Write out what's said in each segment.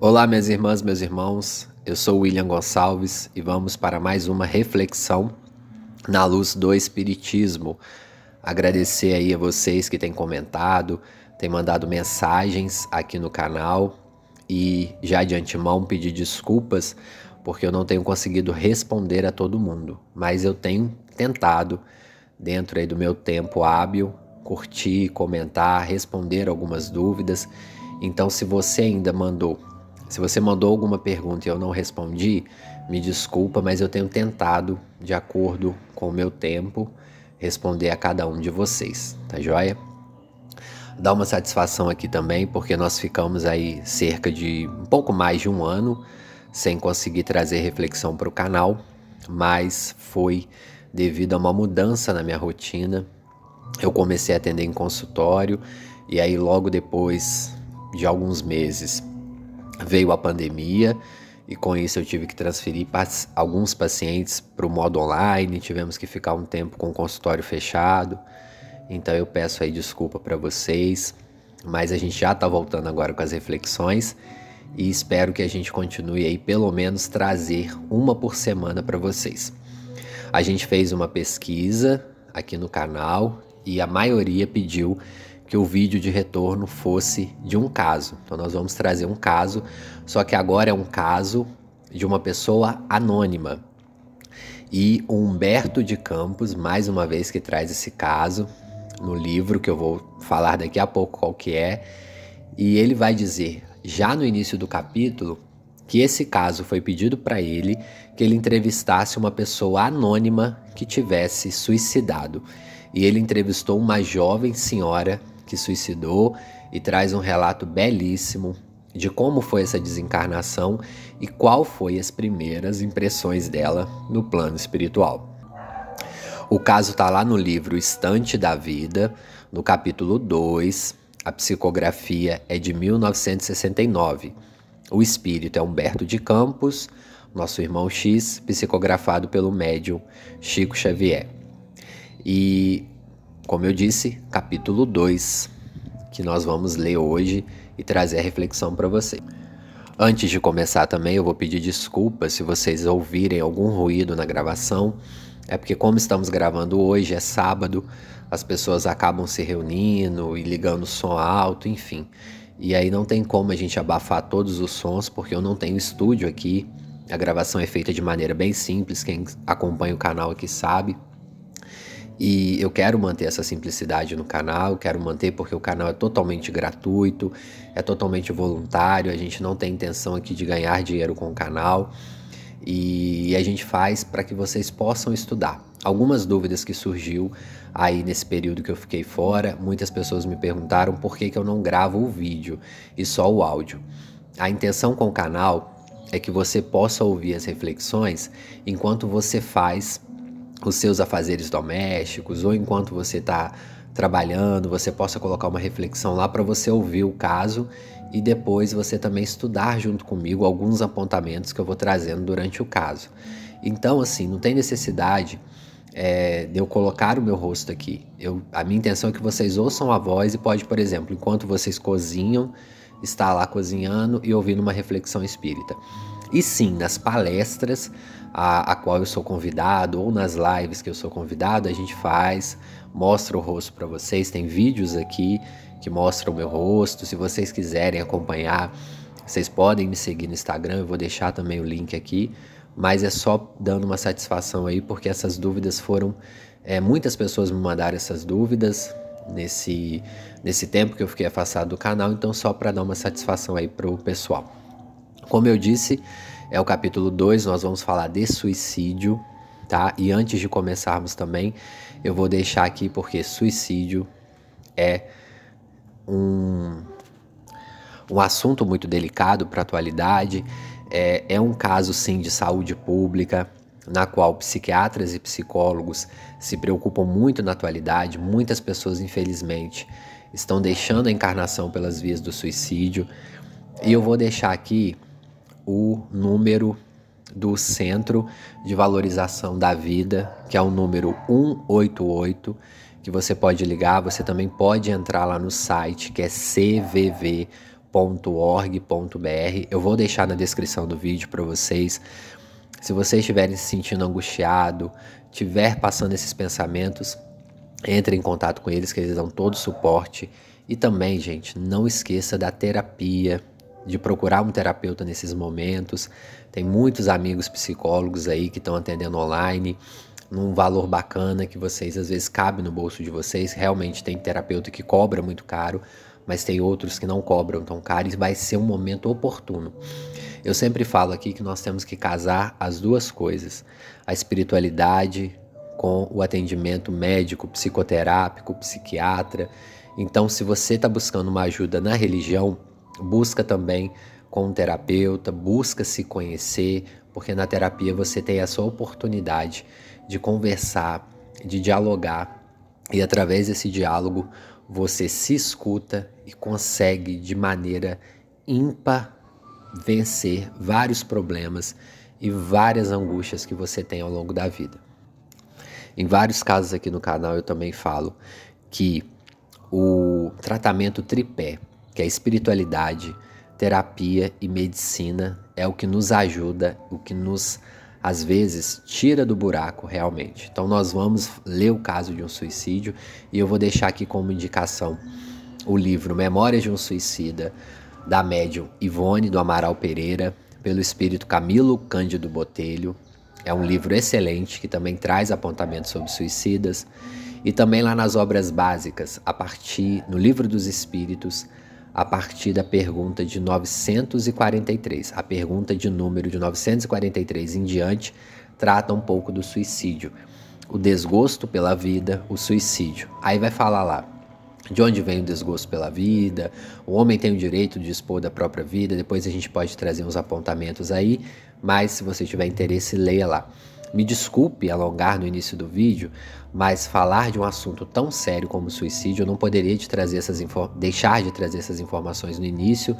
Olá, minhas irmãs, meus irmãos. Eu sou William Gonçalves e vamos para mais uma reflexão na luz do Espiritismo. Agradecer aí a vocês que têm comentado, têm mandado mensagens aqui no canal e já de antemão pedir desculpas porque eu não tenho conseguido responder a todo mundo, mas eu tenho tentado dentro aí do meu tempo hábil curtir, comentar, responder algumas dúvidas. Então, se você ainda mandou se você mandou alguma pergunta e eu não respondi, me desculpa, mas eu tenho tentado, de acordo com o meu tempo, responder a cada um de vocês, tá joia? Dá uma satisfação aqui também, porque nós ficamos aí cerca de um pouco mais de um ano sem conseguir trazer reflexão para o canal, mas foi devido a uma mudança na minha rotina. Eu comecei a atender em consultório e aí logo depois de alguns meses veio a pandemia e com isso eu tive que transferir alguns pacientes para o modo online, tivemos que ficar um tempo com o consultório fechado. Então eu peço aí desculpa para vocês, mas a gente já está voltando agora com as reflexões e espero que a gente continue aí pelo menos trazer uma por semana para vocês. A gente fez uma pesquisa aqui no canal e a maioria pediu que o vídeo de retorno fosse de um caso. Então nós vamos trazer um caso, só que agora é um caso de uma pessoa anônima. E o Humberto de Campos, mais uma vez, que traz esse caso no livro que eu vou falar daqui a pouco qual que é. E ele vai dizer, já no início do capítulo, que esse caso foi pedido para ele que ele entrevistasse uma pessoa anônima que tivesse suicidado. E ele entrevistou uma jovem senhora se suicidou e traz um relato belíssimo de como foi essa desencarnação e qual foi as primeiras impressões dela no plano espiritual. O caso está lá no livro Estante da Vida, no capítulo 2. A psicografia é de 1969. O espírito é Humberto de Campos, nosso irmão X, psicografado pelo médium Chico Xavier. E como eu disse, capítulo 2, que nós vamos ler hoje e trazer a reflexão para você. Antes de começar também, eu vou pedir desculpas se vocês ouvirem algum ruído na gravação. É porque como estamos gravando hoje, é sábado, as pessoas acabam se reunindo e ligando som alto, enfim. E aí não tem como a gente abafar todos os sons, porque eu não tenho estúdio aqui. A gravação é feita de maneira bem simples, quem acompanha o canal aqui sabe. E eu quero manter essa simplicidade no canal, quero manter porque o canal é totalmente gratuito, é totalmente voluntário, a gente não tem intenção aqui de ganhar dinheiro com o canal. E a gente faz para que vocês possam estudar. Algumas dúvidas que surgiu aí nesse período que eu fiquei fora, muitas pessoas me perguntaram por que, que eu não gravo o vídeo e só o áudio. A intenção com o canal é que você possa ouvir as reflexões enquanto você faz os seus afazeres domésticos ou enquanto você está trabalhando, você possa colocar uma reflexão lá para você ouvir o caso e depois você também estudar junto comigo alguns apontamentos que eu vou trazendo durante o caso. Então, assim, não tem necessidade é, de eu colocar o meu rosto aqui. Eu, a minha intenção é que vocês ouçam a voz e pode, por exemplo, enquanto vocês cozinham, estar lá cozinhando e ouvindo uma reflexão espírita. E sim, nas palestras a, a qual eu sou convidado ou nas lives que eu sou convidado, a gente faz, mostra o rosto para vocês. Tem vídeos aqui que mostram o meu rosto. Se vocês quiserem acompanhar, vocês podem me seguir no Instagram, eu vou deixar também o link aqui. Mas é só dando uma satisfação aí, porque essas dúvidas foram. É, muitas pessoas me mandaram essas dúvidas nesse, nesse tempo que eu fiquei afastado do canal, então só para dar uma satisfação aí para o pessoal. Como eu disse, é o capítulo 2, nós vamos falar de suicídio, tá? E antes de começarmos também, eu vou deixar aqui porque suicídio é um, um assunto muito delicado para a atualidade, é, é um caso sim de saúde pública, na qual psiquiatras e psicólogos se preocupam muito na atualidade. Muitas pessoas, infelizmente, estão deixando a encarnação pelas vias do suicídio. E eu vou deixar aqui o número do Centro de Valorização da Vida, que é o número 188, que você pode ligar. Você também pode entrar lá no site, que é cvv.org.br. Eu vou deixar na descrição do vídeo para vocês. Se vocês estiverem se sentindo angustiado, tiver passando esses pensamentos, entre em contato com eles, que eles dão todo o suporte. E também, gente, não esqueça da terapia de procurar um terapeuta nesses momentos. Tem muitos amigos psicólogos aí que estão atendendo online num valor bacana que vocês às vezes cabe no bolso de vocês. Realmente tem terapeuta que cobra muito caro, mas tem outros que não cobram tão caro e vai ser um momento oportuno. Eu sempre falo aqui que nós temos que casar as duas coisas: a espiritualidade com o atendimento médico, psicoterápico, psiquiatra. Então, se você está buscando uma ajuda na religião, Busca também com um terapeuta, busca se conhecer, porque na terapia você tem a sua oportunidade de conversar, de dialogar e através desse diálogo você se escuta e consegue de maneira ímpar vencer vários problemas e várias angústias que você tem ao longo da vida. Em vários casos aqui no canal eu também falo que o tratamento tripé que a espiritualidade, terapia e medicina é o que nos ajuda, o que nos às vezes tira do buraco realmente. Então nós vamos ler o caso de um suicídio e eu vou deixar aqui como indicação o livro Memórias de um Suicida da médium Ivone do Amaral Pereira, pelo espírito Camilo Cândido Botelho. É um livro excelente que também traz apontamentos sobre suicidas e também lá nas obras básicas, a partir no Livro dos Espíritos, a partir da pergunta de 943. A pergunta de número de 943 em diante trata um pouco do suicídio, o desgosto pela vida, o suicídio. Aí vai falar lá. De onde vem o desgosto pela vida? O homem tem o direito de expor da própria vida. Depois a gente pode trazer uns apontamentos aí, mas se você tiver interesse, leia lá. Me desculpe alongar no início do vídeo, mas falar de um assunto tão sério como suicídio, eu não poderia de trazer essas deixar de trazer essas informações no início,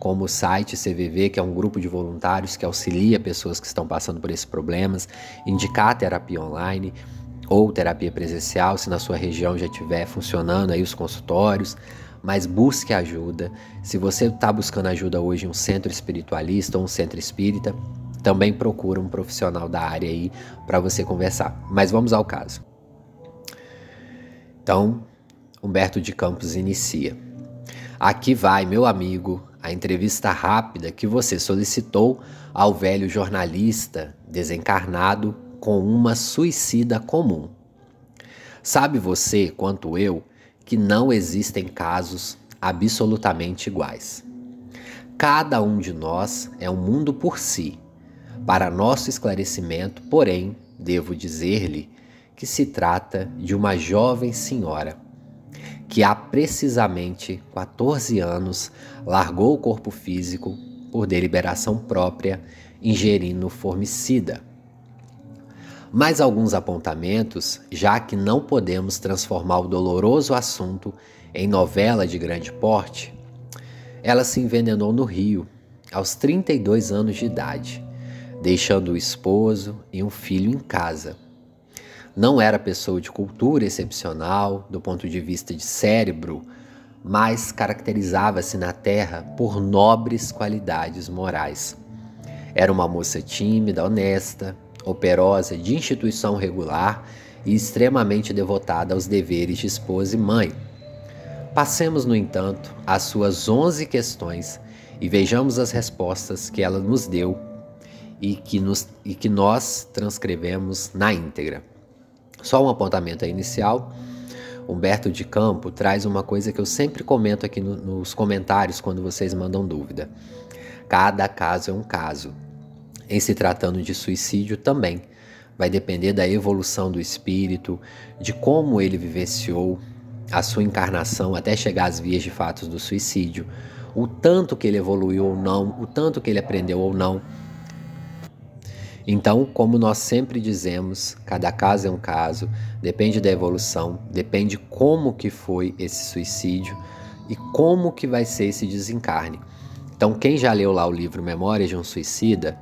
como o site CVV, que é um grupo de voluntários que auxilia pessoas que estão passando por esses problemas, indicar terapia online ou terapia presencial, se na sua região já tiver funcionando aí os consultórios, mas busque ajuda. Se você está buscando ajuda hoje em um centro espiritualista ou um centro espírita, também procura um profissional da área aí para você conversar. Mas vamos ao caso. Então, Humberto de Campos inicia. Aqui vai, meu amigo, a entrevista rápida que você solicitou ao velho jornalista desencarnado com uma suicida comum. Sabe você, quanto eu, que não existem casos absolutamente iguais. Cada um de nós é um mundo por si para nosso esclarecimento, porém, devo dizer-lhe que se trata de uma jovem senhora que há precisamente 14 anos largou o corpo físico por deliberação própria, ingerindo formicida. Mais alguns apontamentos, já que não podemos transformar o doloroso assunto em novela de grande porte. Ela se envenenou no Rio, aos 32 anos de idade, deixando o esposo e um filho em casa. Não era pessoa de cultura excepcional do ponto de vista de cérebro, mas caracterizava-se na Terra por nobres qualidades morais. Era uma moça tímida, honesta, operosa, de instituição regular e extremamente devotada aos deveres de esposa e mãe. Passemos, no entanto, às suas 11 questões e vejamos as respostas que ela nos deu e que, nos, e que nós transcrevemos na íntegra. Só um apontamento inicial. Humberto de Campo traz uma coisa que eu sempre comento aqui no, nos comentários quando vocês mandam dúvida. Cada caso é um caso. Em se tratando de suicídio também. Vai depender da evolução do espírito, de como ele vivenciou a sua encarnação até chegar às vias de fatos do suicídio, o tanto que ele evoluiu ou não, o tanto que ele aprendeu ou não. Então, como nós sempre dizemos, cada caso é um caso, depende da evolução, depende como que foi esse suicídio e como que vai ser esse desencarne. Então, quem já leu lá o livro Memórias de um Suicida,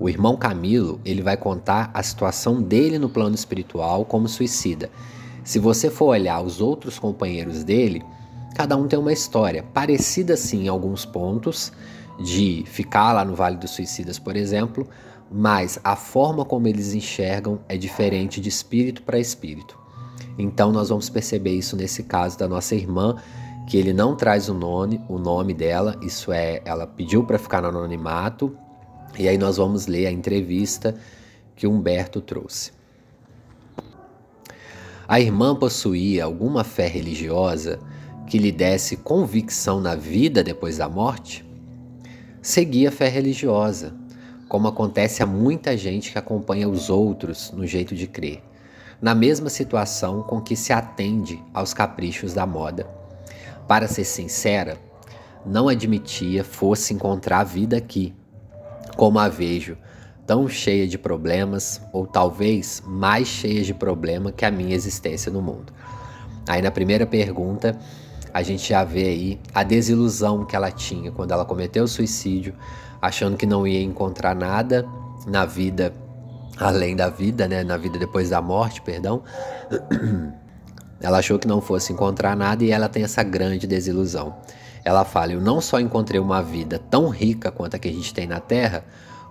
o irmão Camilo, ele vai contar a situação dele no plano espiritual como suicida. Se você for olhar os outros companheiros dele, cada um tem uma história parecida sim em alguns pontos de ficar lá no Vale dos Suicidas, por exemplo, mas a forma como eles enxergam é diferente de espírito para espírito. Então nós vamos perceber isso nesse caso da nossa irmã, que ele não traz o nome, o nome dela, isso é, ela pediu para ficar no anonimato. E aí nós vamos ler a entrevista que Humberto trouxe. A irmã possuía alguma fé religiosa que lhe desse convicção na vida depois da morte? Seguia a fé religiosa, como acontece a muita gente que acompanha os outros no jeito de crer, na mesma situação com que se atende aos caprichos da moda. Para ser sincera, não admitia fosse encontrar a vida aqui, como a vejo, tão cheia de problemas, ou talvez mais cheia de problema que a minha existência no mundo. Aí na primeira pergunta, a gente já vê aí a desilusão que ela tinha quando ela cometeu o suicídio, achando que não ia encontrar nada na vida além da vida, né, na vida depois da morte, perdão. Ela achou que não fosse encontrar nada e ela tem essa grande desilusão. Ela fala: "Eu não só encontrei uma vida tão rica quanto a que a gente tem na Terra,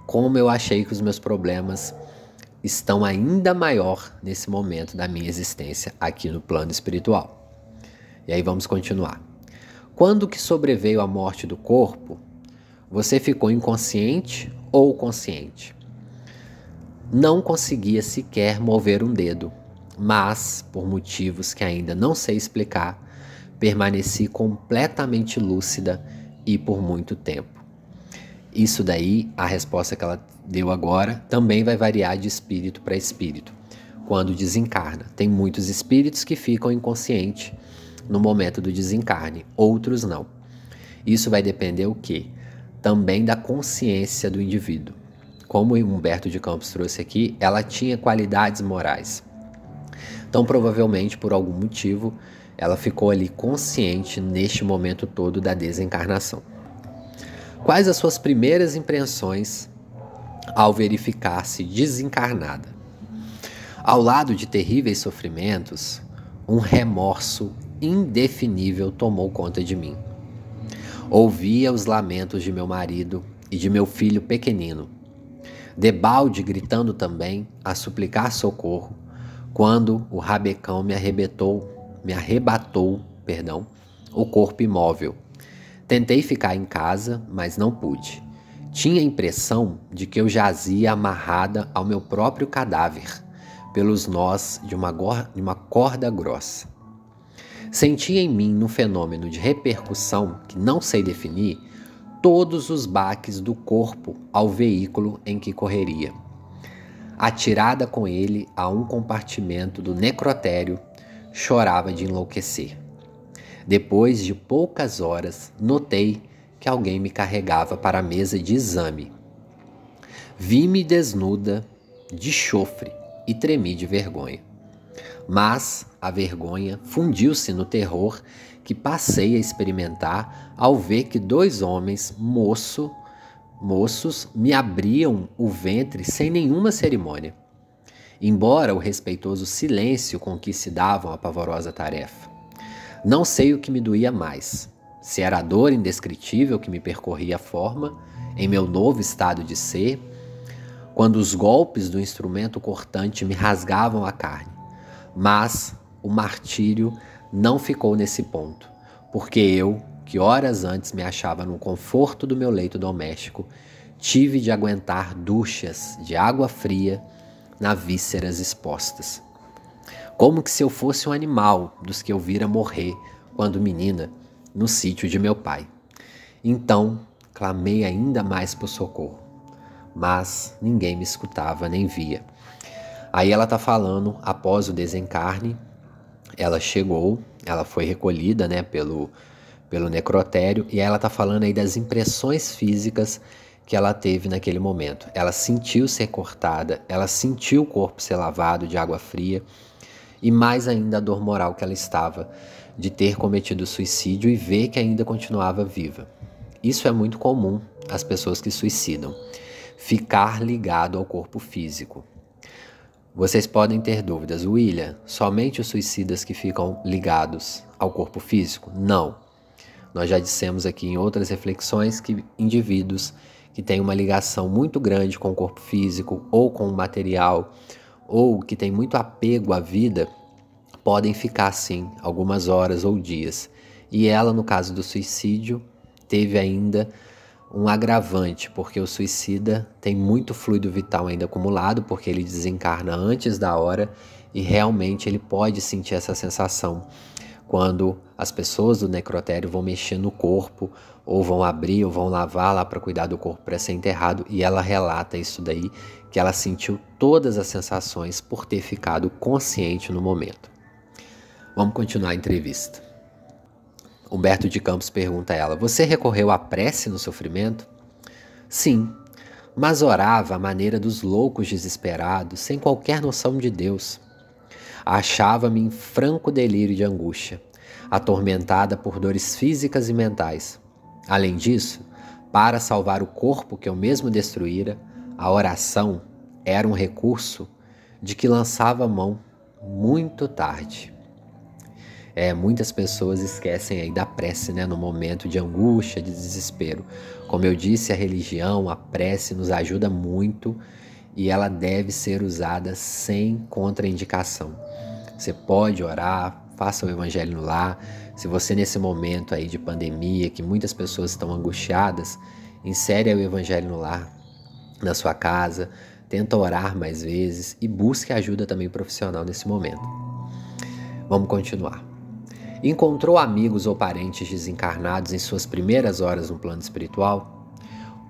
como eu achei que os meus problemas estão ainda maior nesse momento da minha existência aqui no plano espiritual". E aí vamos continuar. Quando que sobreveio a morte do corpo, você ficou inconsciente ou consciente? Não conseguia sequer mover um dedo, mas, por motivos que ainda não sei explicar, permaneci completamente lúcida e por muito tempo. Isso daí, a resposta que ela deu agora, também vai variar de espírito para espírito. Quando desencarna, tem muitos espíritos que ficam inconscientes no momento do desencarne, outros não. Isso vai depender o quê? também da consciência do indivíduo. Como Humberto de Campos trouxe aqui, ela tinha qualidades morais. Então, provavelmente, por algum motivo, ela ficou ali consciente neste momento todo da desencarnação. Quais as suas primeiras impressões ao verificar-se desencarnada? Ao lado de terríveis sofrimentos, um remorso indefinível tomou conta de mim. Ouvia os lamentos de meu marido e de meu filho pequenino. Debalde gritando também, a suplicar socorro, quando o rabecão me arrebetou, me arrebatou, perdão, o corpo imóvel. Tentei ficar em casa, mas não pude. Tinha a impressão de que eu jazia amarrada ao meu próprio cadáver, pelos nós de uma, de uma corda grossa. Senti em mim, num fenômeno de repercussão que não sei definir, todos os baques do corpo ao veículo em que correria. Atirada com ele a um compartimento do necrotério, chorava de enlouquecer. Depois de poucas horas, notei que alguém me carregava para a mesa de exame. Vi-me desnuda, de chofre, e tremi de vergonha. Mas a vergonha fundiu-se no terror que passei a experimentar ao ver que dois homens, moço, moços, me abriam o ventre sem nenhuma cerimônia. Embora o respeitoso silêncio com que se davam a pavorosa tarefa. Não sei o que me doía mais, se era a dor indescritível que me percorria a forma, em meu novo estado de ser, quando os golpes do instrumento cortante me rasgavam a carne, mas o martírio não ficou nesse ponto, porque eu, que horas antes me achava no conforto do meu leito doméstico, tive de aguentar duchas de água fria na vísceras expostas. Como que se eu fosse um animal dos que eu vira morrer quando menina no sítio de meu pai. Então, clamei ainda mais por socorro, mas ninguém me escutava nem via. Aí ela tá falando após o desencarne ela chegou, ela foi recolhida, né, pelo, pelo necrotério e ela tá falando aí das impressões físicas que ela teve naquele momento. Ela sentiu ser cortada, ela sentiu o corpo ser lavado de água fria e mais ainda a dor moral que ela estava de ter cometido suicídio e ver que ainda continuava viva. Isso é muito comum às pessoas que suicidam. Ficar ligado ao corpo físico, vocês podem ter dúvidas, William, somente os suicidas que ficam ligados ao corpo físico? Não. Nós já dissemos aqui em outras reflexões que indivíduos que têm uma ligação muito grande com o corpo físico ou com o material ou que têm muito apego à vida podem ficar assim algumas horas ou dias. E ela, no caso do suicídio, teve ainda um agravante, porque o suicida tem muito fluido vital ainda acumulado, porque ele desencarna antes da hora e realmente ele pode sentir essa sensação quando as pessoas do necrotério vão mexer no corpo, ou vão abrir, ou vão lavar lá para cuidar do corpo para ser enterrado, e ela relata isso daí, que ela sentiu todas as sensações por ter ficado consciente no momento. Vamos continuar a entrevista. Humberto de Campos pergunta a ela: Você recorreu à prece no sofrimento? Sim, mas orava à maneira dos loucos desesperados, sem qualquer noção de Deus. Achava-me em franco delírio de angústia, atormentada por dores físicas e mentais. Além disso, para salvar o corpo que eu mesmo destruíra, a oração era um recurso de que lançava mão muito tarde. É, muitas pessoas esquecem aí da prece, né, no momento de angústia, de desespero. Como eu disse, a religião, a prece nos ajuda muito e ela deve ser usada sem contraindicação. Você pode orar, faça o evangelho no lar. Se você nesse momento aí de pandemia, que muitas pessoas estão angustiadas, insere o evangelho no lar, na sua casa, tenta orar mais vezes e busque ajuda também profissional nesse momento. Vamos continuar encontrou amigos ou parentes desencarnados em suas primeiras horas no plano espiritual,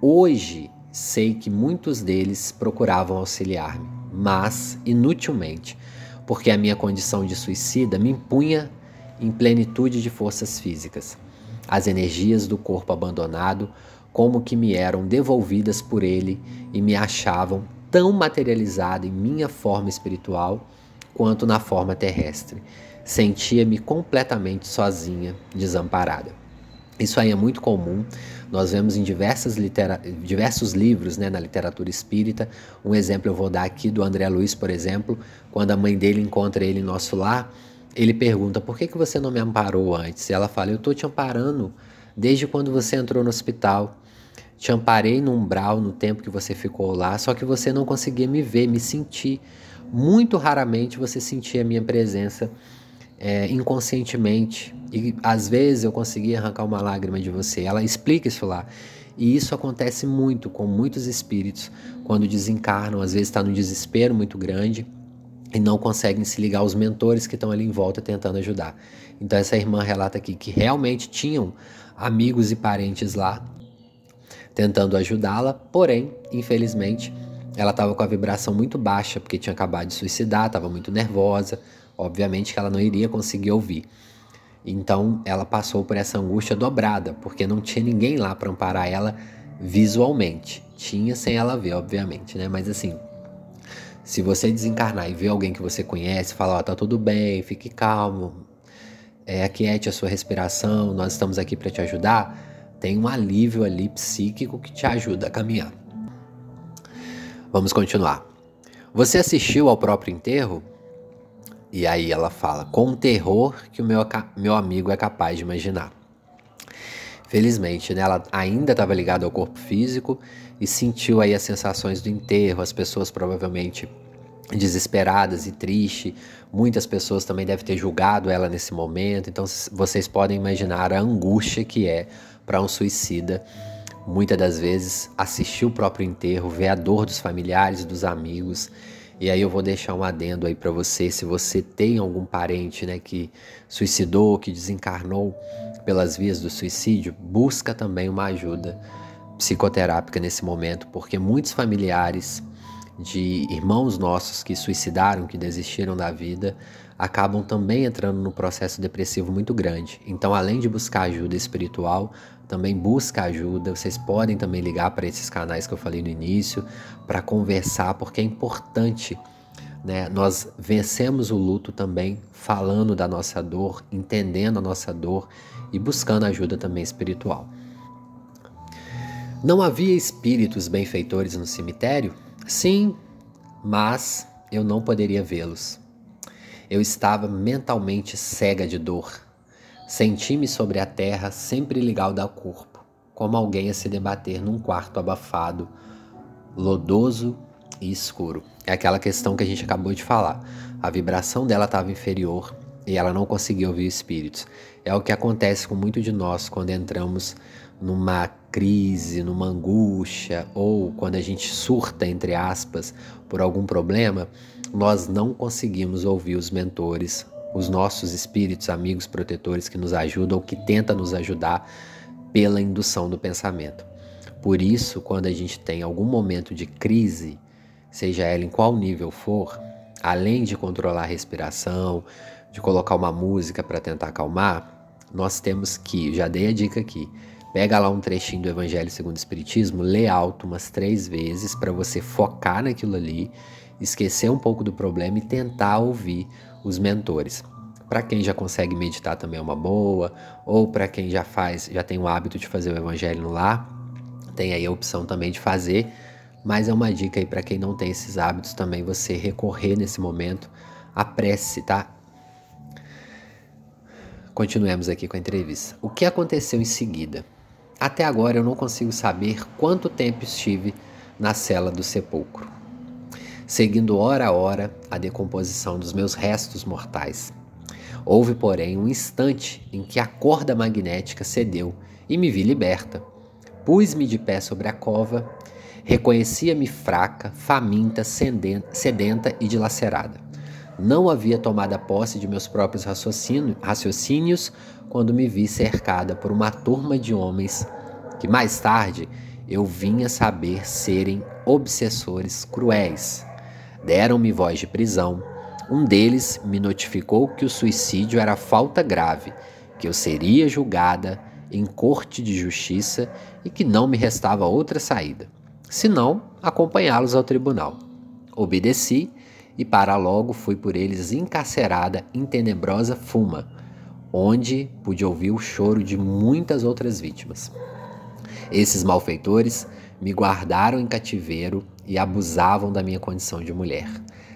hoje sei que muitos deles procuravam auxiliar-me, mas inutilmente, porque a minha condição de suicida me impunha em plenitude de forças físicas. As energias do corpo abandonado, como que me eram devolvidas por ele e me achavam tão materializada em minha forma espiritual quanto na forma terrestre sentia-me completamente sozinha, desamparada. Isso aí é muito comum. Nós vemos em litera... diversos livros né, na literatura espírita. Um exemplo eu vou dar aqui do André Luiz, por exemplo. Quando a mãe dele encontra ele em nosso lar, ele pergunta: por que, que você não me amparou antes? E ela fala: eu estou te amparando desde quando você entrou no hospital. Te amparei no umbral no tempo que você ficou lá, só que você não conseguia me ver, me sentir. Muito raramente você sentia a minha presença é, inconscientemente. E às vezes eu consegui arrancar uma lágrima de você. Ela explica isso lá. E isso acontece muito com muitos espíritos quando desencarnam, às vezes está num desespero muito grande e não conseguem se ligar aos mentores que estão ali em volta tentando ajudar. Então essa irmã relata aqui que realmente tinham amigos e parentes lá tentando ajudá-la, porém, infelizmente, ela estava com a vibração muito baixa porque tinha acabado de suicidar, estava muito nervosa, Obviamente que ela não iria conseguir ouvir. Então ela passou por essa angústia dobrada, porque não tinha ninguém lá para amparar ela visualmente. Tinha sem ela ver, obviamente, né? Mas assim, se você desencarnar e ver alguém que você conhece, falar, ó, oh, tá tudo bem, fique calmo, é, aquiete a sua respiração, nós estamos aqui para te ajudar, tem um alívio ali psíquico que te ajuda a caminhar. Vamos continuar. Você assistiu ao próprio enterro? E aí ela fala: com o terror que o meu, meu amigo é capaz de imaginar. Felizmente, né, ela ainda estava ligada ao corpo físico e sentiu aí as sensações do enterro, as pessoas provavelmente desesperadas e tristes. Muitas pessoas também devem ter julgado ela nesse momento. Então vocês podem imaginar a angústia que é para um suicida muitas das vezes assistir o próprio enterro, ver a dor dos familiares, dos amigos e aí eu vou deixar um adendo aí para você, se você tem algum parente, né, que suicidou, que desencarnou pelas vias do suicídio, busca também uma ajuda psicoterápica nesse momento, porque muitos familiares de irmãos nossos que suicidaram, que desistiram da vida, acabam também entrando no processo depressivo muito grande. Então, além de buscar ajuda espiritual, também busca ajuda. Vocês podem também ligar para esses canais que eu falei no início para conversar, porque é importante. Né? Nós vencemos o luto também falando da nossa dor, entendendo a nossa dor e buscando ajuda também espiritual. Não havia espíritos benfeitores no cemitério? Sim, mas eu não poderia vê-los. Eu estava mentalmente cega de dor. Senti-me sobre a terra, sempre ligado ao corpo, como alguém a se debater num quarto abafado, lodoso e escuro. É aquela questão que a gente acabou de falar. A vibração dela estava inferior e ela não conseguia ouvir espíritos. É o que acontece com muito de nós quando entramos numa crise, numa angústia ou quando a gente surta entre aspas por algum problema nós não conseguimos ouvir os mentores, os nossos espíritos, amigos, protetores que nos ajudam, que tenta nos ajudar pela indução do pensamento. Por isso, quando a gente tem algum momento de crise, seja ela em qual nível for, além de controlar a respiração, de colocar uma música para tentar acalmar, nós temos que, já dei a dica aqui, pega lá um trechinho do Evangelho segundo o Espiritismo, lê alto umas três vezes para você focar naquilo ali esquecer um pouco do problema e tentar ouvir os mentores. Para quem já consegue meditar também é uma boa, ou para quem já faz, já tem o hábito de fazer o evangelho no lar, tem aí a opção também de fazer, mas é uma dica aí para quem não tem esses hábitos também você recorrer nesse momento à prece, tá? Continuemos aqui com a entrevista. O que aconteceu em seguida? Até agora eu não consigo saber quanto tempo estive na cela do sepulcro seguindo hora a hora a decomposição dos meus restos mortais. Houve, porém, um instante em que a corda magnética cedeu e me vi liberta. Pus-me de pé sobre a cova, reconhecia-me fraca, faminta, sedenta e dilacerada. Não havia tomado a posse de meus próprios raciocínios quando me vi cercada por uma turma de homens que mais tarde eu vinha saber serem obsessores cruéis. Deram-me voz de prisão. Um deles me notificou que o suicídio era falta grave, que eu seria julgada em corte de justiça e que não me restava outra saída, senão acompanhá-los ao tribunal. Obedeci e para logo fui por eles encarcerada em tenebrosa fuma, onde pude ouvir o choro de muitas outras vítimas. Esses malfeitores me guardaram em cativeiro e abusavam da minha condição de mulher,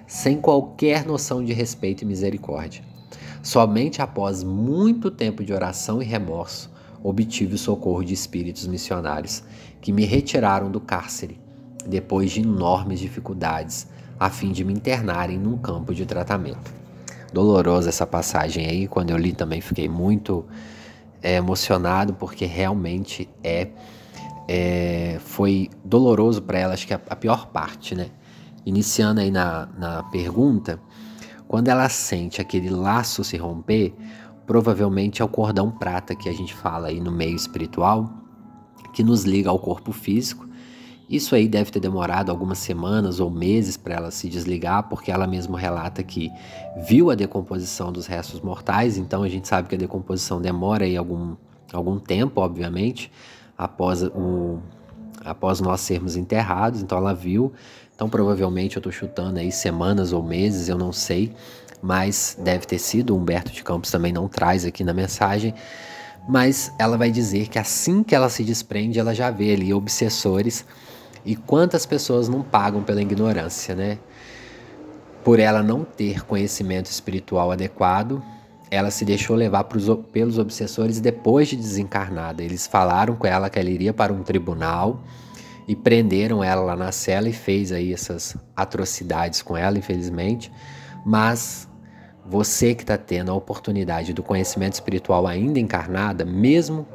sem qualquer noção de respeito e misericórdia. Somente após muito tempo de oração e remorso obtive o socorro de espíritos missionários que me retiraram do cárcere, depois de enormes dificuldades, a fim de me internarem num campo de tratamento. Dolorosa essa passagem aí, quando eu li também fiquei muito é, emocionado, porque realmente é é, foi doloroso para ela, acho que a, a, pior parte, né? Iniciando aí na, na pergunta, quando ela sente aquele laço se romper, provavelmente é o cordão prata que a gente fala aí no meio espiritual, que nos liga ao corpo físico. Isso aí deve ter demorado algumas semanas ou meses para ela se desligar, porque ela mesma relata que viu a decomposição dos restos mortais, então a gente sabe que a decomposição demora aí algum, algum tempo, obviamente, após o após nós sermos enterrados, então ela viu. Então provavelmente eu estou chutando aí semanas ou meses, eu não sei, mas deve ter sido. Humberto de Campos também não traz aqui na mensagem. Mas ela vai dizer que assim que ela se desprende, ela já vê ali obsessores e quantas pessoas não pagam pela ignorância, né? Por ela não ter conhecimento espiritual adequado, ela se deixou levar pros, pelos obsessores depois de desencarnada. Eles falaram com ela que ela iria para um tribunal e prenderam ela lá na cela e fez aí essas atrocidades com ela, infelizmente. Mas você que está tendo a oportunidade do conhecimento espiritual ainda encarnada, mesmo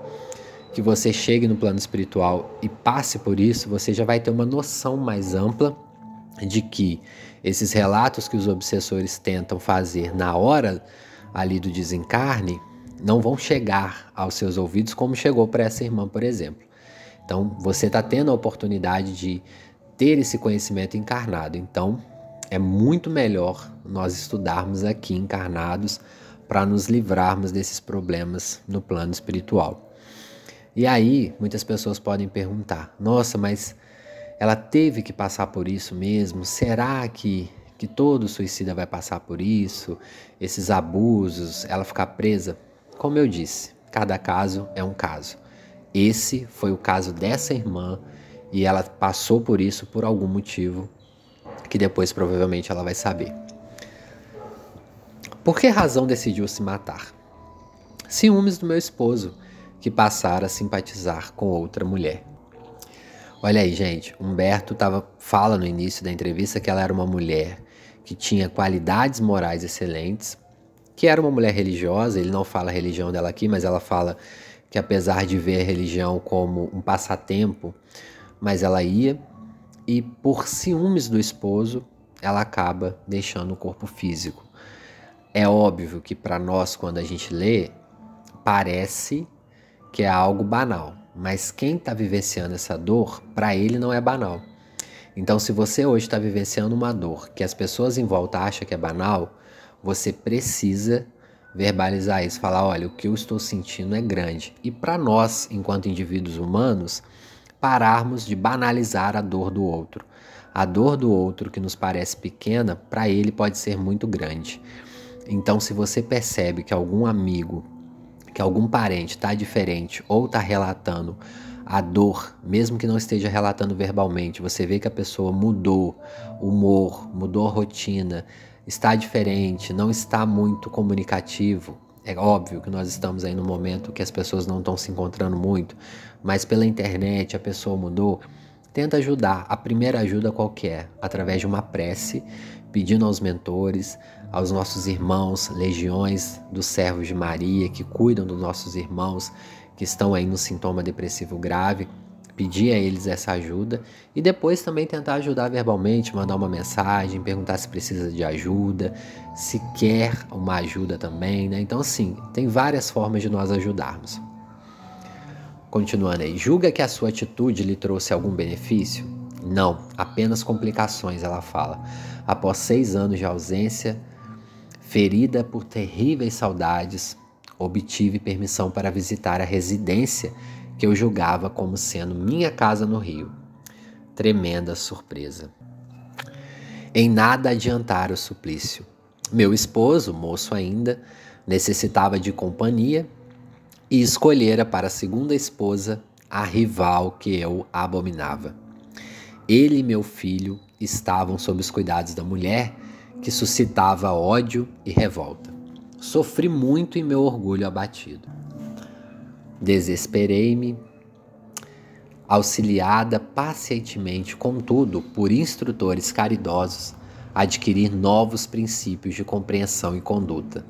que você chegue no plano espiritual e passe por isso, você já vai ter uma noção mais ampla de que esses relatos que os obsessores tentam fazer na hora ali do desencarne não vão chegar aos seus ouvidos como chegou para essa irmã, por exemplo. Então, você está tendo a oportunidade de ter esse conhecimento encarnado. Então, é muito melhor nós estudarmos aqui encarnados para nos livrarmos desses problemas no plano espiritual. E aí, muitas pessoas podem perguntar: nossa, mas ela teve que passar por isso mesmo? Será que que todo suicida vai passar por isso, esses abusos, ela ficar presa. Como eu disse, cada caso é um caso. Esse foi o caso dessa irmã e ela passou por isso por algum motivo que depois provavelmente ela vai saber. Por que razão decidiu se matar? Ciúmes do meu esposo, que passara a simpatizar com outra mulher. Olha aí, gente, Humberto tava, fala no início da entrevista que ela era uma mulher que tinha qualidades morais excelentes, que era uma mulher religiosa, ele não fala a religião dela aqui, mas ela fala que apesar de ver a religião como um passatempo, mas ela ia, e por ciúmes do esposo, ela acaba deixando o corpo físico. É óbvio que para nós, quando a gente lê, parece que é algo banal, mas quem está vivenciando essa dor, para ele não é banal. Então, se você hoje está vivenciando uma dor que as pessoas em volta acham que é banal, você precisa verbalizar isso, falar: olha, o que eu estou sentindo é grande. E para nós, enquanto indivíduos humanos, pararmos de banalizar a dor do outro. A dor do outro que nos parece pequena, para ele pode ser muito grande. Então, se você percebe que algum amigo, que algum parente está diferente ou está relatando a dor, mesmo que não esteja relatando verbalmente, você vê que a pessoa mudou o humor, mudou a rotina, está diferente, não está muito comunicativo. É óbvio que nós estamos aí no momento que as pessoas não estão se encontrando muito, mas pela internet a pessoa mudou. Tenta ajudar, a primeira ajuda qualquer, através de uma prece, pedindo aos mentores, aos nossos irmãos, legiões dos servos de Maria que cuidam dos nossos irmãos, que estão aí no sintoma depressivo grave, pedir a eles essa ajuda e depois também tentar ajudar verbalmente, mandar uma mensagem, perguntar se precisa de ajuda, se quer uma ajuda também, né? Então, sim, tem várias formas de nós ajudarmos. Continuando aí, julga que a sua atitude lhe trouxe algum benefício? Não, apenas complicações, ela fala. Após seis anos de ausência, ferida por terríveis saudades, obtive permissão para visitar a residência que eu julgava como sendo minha casa no Rio. Tremenda surpresa. Em nada adiantara o suplício. Meu esposo, moço ainda, necessitava de companhia e escolhera para a segunda esposa a rival que eu abominava. Ele e meu filho estavam sob os cuidados da mulher que suscitava ódio e revolta. Sofri muito e meu orgulho abatido. Desesperei-me, auxiliada pacientemente, contudo, por instrutores caridosos, adquirir novos princípios de compreensão e conduta.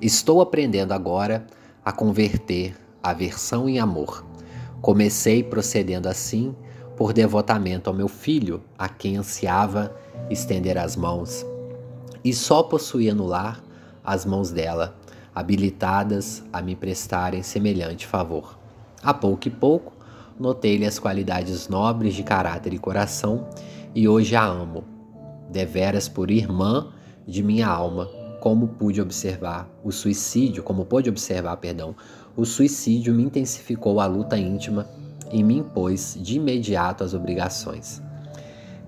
Estou aprendendo agora a converter aversão em amor. Comecei procedendo assim por devotamento ao meu filho, a quem ansiava estender as mãos, e só possuía no lar as mãos dela, habilitadas a me prestarem semelhante favor. A pouco e pouco, notei-lhe as qualidades nobres de caráter e coração, e hoje a amo, deveras por irmã de minha alma, como pude observar o suicídio, como pude observar, perdão, o suicídio me intensificou a luta íntima e me impôs de imediato as obrigações.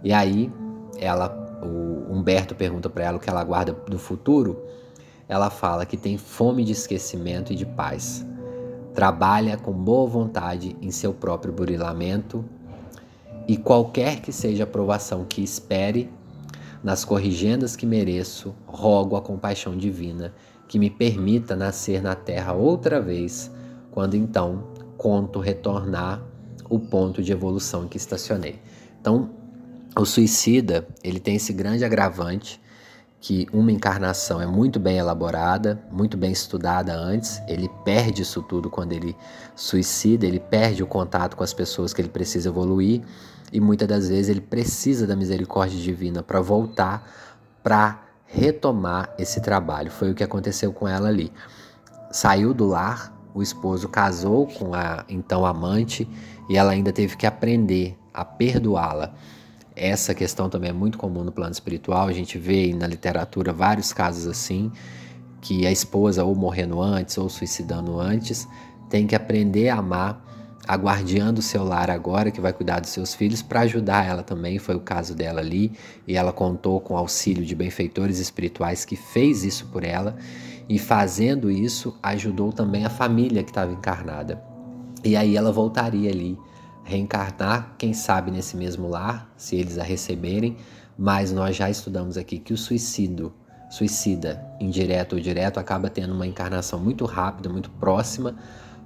E aí, ela, o Humberto pergunta para ela o que ela aguarda do futuro, ela fala que tem fome de esquecimento e de paz. Trabalha com boa vontade em seu próprio burilamento e qualquer que seja a provação que espere, nas corrigendas que mereço, rogo a compaixão divina que me permita nascer na terra outra vez, quando então conto retornar o ponto de evolução em que estacionei. Então, o suicida, ele tem esse grande agravante que uma encarnação é muito bem elaborada, muito bem estudada antes, ele perde isso tudo quando ele suicida, ele perde o contato com as pessoas que ele precisa evoluir e muitas das vezes ele precisa da misericórdia divina para voltar para retomar esse trabalho. Foi o que aconteceu com ela ali. Saiu do lar, o esposo casou com a então amante e ela ainda teve que aprender a perdoá-la. Essa questão também é muito comum no plano espiritual, a gente vê na literatura vários casos assim, que a esposa ou morrendo antes ou suicidando antes, tem que aprender a amar a guardiã do seu lar agora, que vai cuidar dos seus filhos, para ajudar ela também. Foi o caso dela ali, e ela contou com o auxílio de benfeitores espirituais que fez isso por ela, e fazendo isso, ajudou também a família que estava encarnada. E aí ela voltaria ali reencarnar, quem sabe nesse mesmo lar, se eles a receberem, mas nós já estudamos aqui que o suicídio, suicida, indireto ou direto, acaba tendo uma encarnação muito rápida, muito próxima,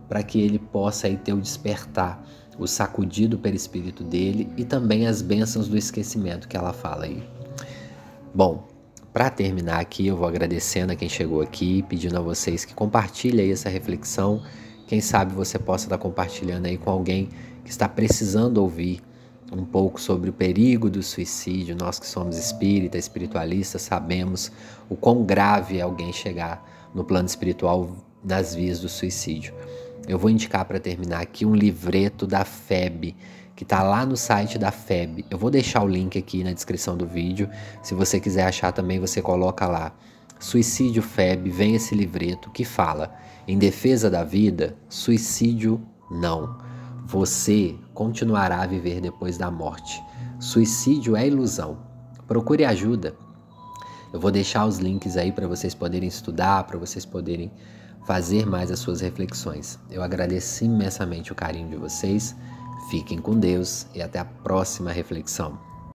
para que ele possa aí ter o despertar, o sacudido pelo espírito dele e também as bênçãos do esquecimento que ela fala aí. Bom, para terminar aqui, eu vou agradecendo a quem chegou aqui, pedindo a vocês que compartilhem essa reflexão. Quem sabe você possa estar tá compartilhando aí com alguém que está precisando ouvir um pouco sobre o perigo do suicídio. Nós que somos espírita, espiritualistas, sabemos o quão grave é alguém chegar no plano espiritual nas vias do suicídio. Eu vou indicar para terminar aqui um livreto da FEB, que está lá no site da FEB. Eu vou deixar o link aqui na descrição do vídeo. Se você quiser achar também, você coloca lá. Suicídio FEB, vem esse livreto que fala em defesa da vida, suicídio não. Você continuará a viver depois da morte. Suicídio é ilusão. Procure ajuda. Eu vou deixar os links aí para vocês poderem estudar, para vocês poderem fazer mais as suas reflexões. Eu agradeço imensamente o carinho de vocês. Fiquem com Deus e até a próxima reflexão.